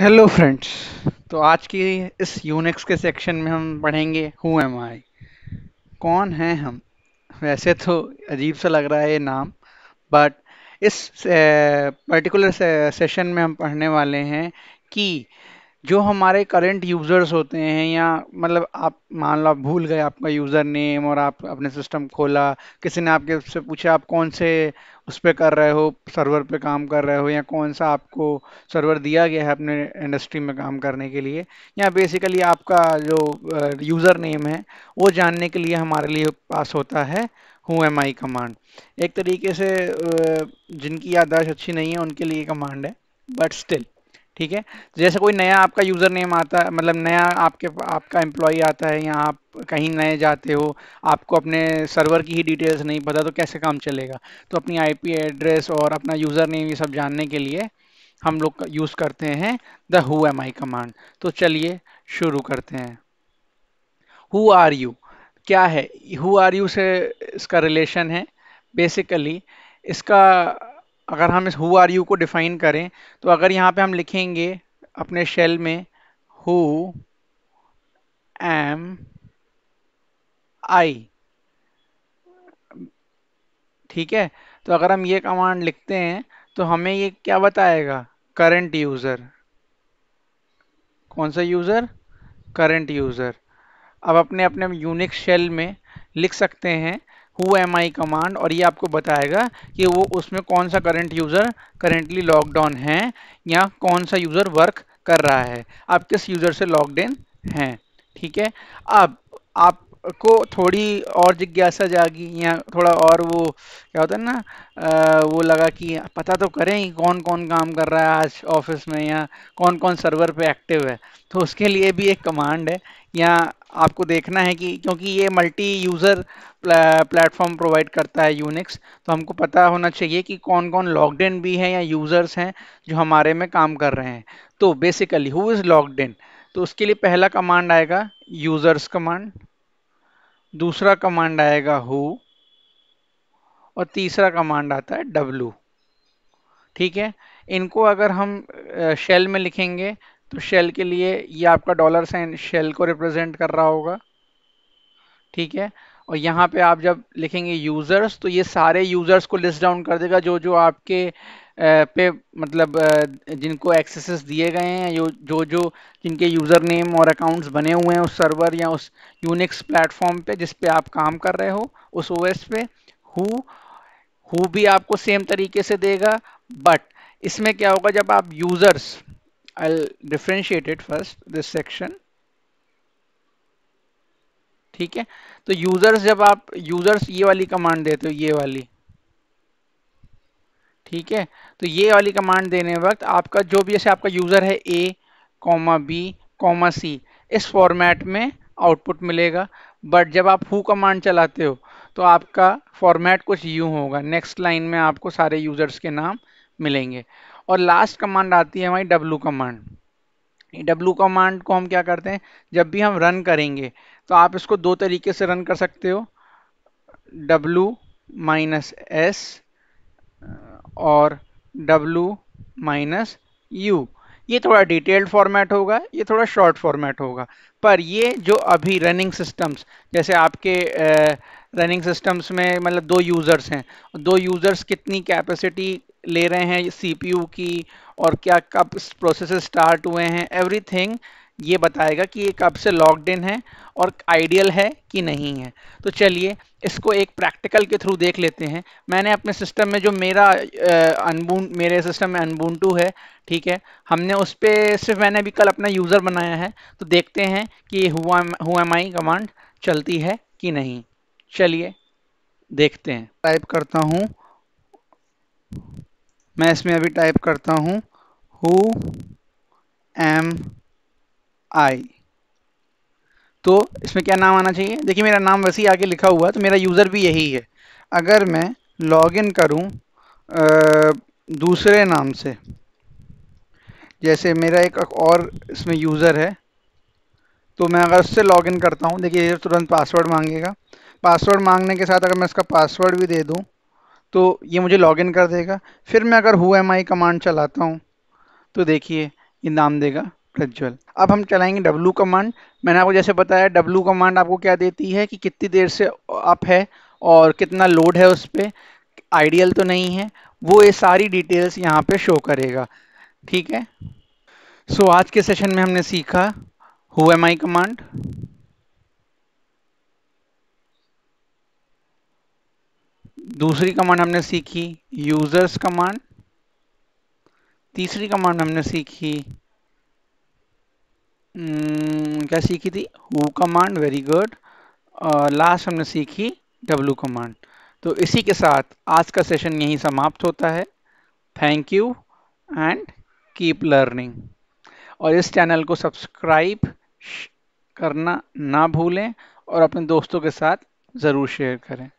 hello friends तो आज की इस यूनिक्स के सेक्शन में हम पढ़ेंगे हु एम आई कौन हैं हम वैसे तो अजीब सा लग रहा है ये नाम बट इस पर्टिकुलर eh, सेशन में हम पढ़ने वाले हैं कि जो हमारे करंट यूज़र्स होते हैं या मतलब आप मान लो भूल गए आपका यूज़र नेम और आप अपने सिस्टम खोला किसी ने आपके उससे पूछा आप कौन से उस पर कर रहे हो सर्वर पे काम कर रहे हो या कौन सा आपको सर्वर दिया गया है अपने इंडस्ट्री में काम करने के लिए या बेसिकली आपका जो यूज़र नेम है वो जानने के लिए हमारे लिए पास होता है हु एम आई कमांड एक तरीके से जिनकी याददाश्त अच्छी नहीं है उनके लिए कमांड है बट स्टिल ठीक है जैसे कोई नया आपका यूज़र नेम आता है मतलब नया आपके आपका एम्प्लॉई आता है या आप कहीं नए जाते हो आपको अपने सर्वर की ही डिटेल्स नहीं पता तो कैसे काम चलेगा तो अपनी आईपी एड्रेस और अपना यूज़र नेम ये सब जानने के लिए हम लोग यूज़ करते हैं the who am I command तो चलिए शुरू करते हैं हु आर यू क्या है हु आर यू से इसका रिलेशन है बेसिकली इसका अगर हम इस हु आर यू को डिफाइन करें तो अगर यहाँ पे हम लिखेंगे अपने शेल में हु एम आई ठीक है तो अगर हम ये कमांड लिखते हैं तो हमें ये क्या बताएगा करंट यूज़र कौन सा यूज़र करंट यूज़र अब अपने अपने यूनिक शेल में लिख सकते हैं हु एम आई कमांड और ये आपको बताएगा कि वो उसमें कौन सा करंट यूज़र करेंटली लॉकडाउन है या कौन सा यूज़र वर्क कर रहा है आप किस यूज़र से लॉकड इन हैं ठीक है अब आप को थोड़ी और जिज्ञासा जागी या थोड़ा और वो क्या होता है ना वो लगा कि पता तो करें कौन कौन काम कर रहा है आज ऑफिस में या कौन कौन सर्वर पे एक्टिव है तो उसके लिए भी एक कमांड है या आपको देखना है कि क्योंकि ये मल्टी यूज़र प्लेटफॉर्म प्रोवाइड करता है यूनिक्स तो हमको पता होना चाहिए कि कौन कौन लॉकड इन भी हैं या यूज़र्स हैं जो हमारे में काम कर रहे हैं तो basically who is locked in तो उसके लिए पहला कमांड आएगा यूज़र्स कमांड दूसरा कमांड आएगा हु और तीसरा कमांड आता है डब्लू ठीक है इनको अगर हम शेल में लिखेंगे तो शेल के लिए ये आपका डॉलर साइन शेल को रिप्रेजेंट कर रहा होगा ठीक है और यहाँ पे आप जब लिखेंगे यूज़र्स तो ये सारे यूज़र्स को लिस्ट डाउन कर देगा जो जो आपके पे मतलब जिनको एक्सेसेस दिए गए हैं जो जो जो जिनके यूज़र नेम और अकाउंट्स बने हुए हैं उस सर्वर या उस यूनिक्स प्लेटफॉर्म पे जिस पे आप काम कर रहे हो उस एस पे हु हु भी आपको सेम तरीके से देगा बट इसमें क्या होगा जब आप users I'll differentiate it first this section ठीक है तो यूजर्स जब आप यूजर्स ये वाली कमांड देते हो ये वाली ठीक है तो ये वाली कमांड देने वक्त आपका जो भी जैसे आपका यूजर है A comma B comma C इस फॉर्मेट में आउटपुट मिलेगा बट जब आप हु कमांड चलाते हो तो आपका फॉर्मेट कुछ यू होगा नेक्स्ट लाइन में आपको सारे यूजर्स के नाम मिलेंगे और लास्ट कमांड आती है हमारी डब्लू कमांड डब्लू कमांड को हम क्या करते हैं जब भी हम रन करेंगे तो आप इसको दो तरीके से रन कर सकते हो डब्लू माइनस एस और डब्लू माइनस यू ये थोड़ा डिटेल्ड फॉर्मेट होगा ये थोड़ा शॉर्ट फॉर्मेट होगा पर ये जो अभी रनिंग सिस्टम्स जैसे आपके रनिंग सिस्टम्स में मतलब दो यूज़र्स हैं दो यूज़र्स कितनी कैपेसिटी ले रहे हैं सीपीयू की और क्या कब प्रोसेस स्टार्ट हुए हैं एवरीथिंग ये बताएगा कि ये कब से लॉकड इन है और आइडियल है कि नहीं है तो चलिए इसको एक प्रैक्टिकल के थ्रू देख लेते हैं मैंने अपने सिस्टम में जो मेरा अनबून मेरे सिस्टम में अनबून टू है ठीक है हमने उस पर सिर्फ मैंने अभी कल अपना यूज़र बनाया है तो देखते हैं कि हुआ आई कमांड चलती है कि नहीं चलिए देखते हैं टाइप करता हूँ मैं इसमें अभी टाइप करता हूँ हु एम आई तो इसमें क्या नाम आना चाहिए देखिए मेरा नाम वैसे ही आगे लिखा हुआ है तो मेरा यूज़र भी यही है अगर मैं लॉग इन करूँ दूसरे नाम से जैसे मेरा एक और इसमें यूज़र है तो मैं अगर उससे लॉग इन करता हूँ देखिए ये तुरंत पासवर्ड मांगेगा पासवर्ड मांगने के साथ अगर मैं इसका पासवर्ड भी दे दूँ तो ये मुझे लॉगिन कर देगा फिर मैं अगर हु एम आई कमांड चलाता हूँ तो देखिए ये नाम देगा प्रज्वल अब हम चलाएंगे डब्लू कमांड मैंने आपको जैसे बताया डब्लू कमांड आपको क्या देती है कि कितनी देर से आप है और कितना लोड है उस पर आइडियल तो नहीं है वो ये सारी डिटेल्स यहाँ पे शो करेगा ठीक है सो so, आज के सेशन में हमने सीखा हु एम आई कमांड दूसरी कमांड हमने सीखी यूजर्स कमांड तीसरी कमांड हमने सीखी हम्म, क्या सीखी थी who command very good last हमने सीखी डब्ल्यू कमांड तो इसी के साथ आज का सेशन यहीं समाप्त होता है thank you and keep learning और इस चैनल को सब्सक्राइब करना ना भूलें और अपने दोस्तों के साथ ज़रूर शेयर करें